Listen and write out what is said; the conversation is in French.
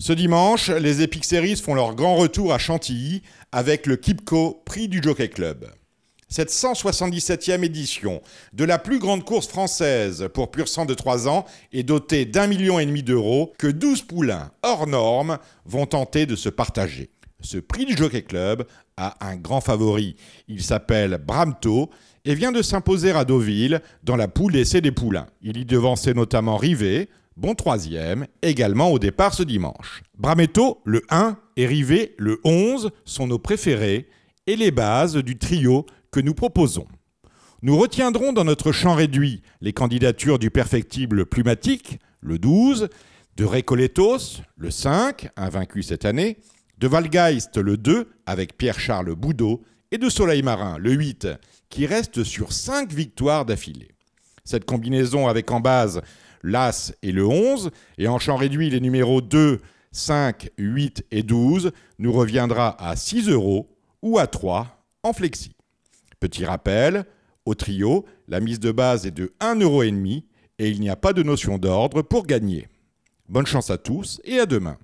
Ce dimanche, les Epic Series font leur grand retour à Chantilly avec le Kipco Prix du Jockey Club. Cette 177e édition de la plus grande course française pour pur sang de 3 ans est dotée d'un million et demi d'euros que 12 poulains hors normes vont tenter de se partager. Ce prix du Jockey Club a un grand favori. Il s'appelle Bramto et vient de s'imposer à Deauville dans la poule d'essai des poulains. Il y devançait notamment Rivet, bon troisième, également au départ ce dimanche. Brametto, le 1, et Rivet, le 11, sont nos préférés et les bases du trio que nous proposons. Nous retiendrons dans notre champ réduit les candidatures du perfectible Plumatique, le 12, de Recoletos, le 5, invaincu cette année, de Valgeist, le 2, avec Pierre-Charles Boudot, et de Soleil Marin, le 8, qui reste sur 5 victoires d'affilée. Cette combinaison avec en base l'As et le 11. Et en champ réduit, les numéros 2, 5, 8 et 12 nous reviendra à 6 euros ou à 3 en flexi. Petit rappel, au trio, la mise de base est de 1,5 euro et il n'y a pas de notion d'ordre pour gagner. Bonne chance à tous et à demain.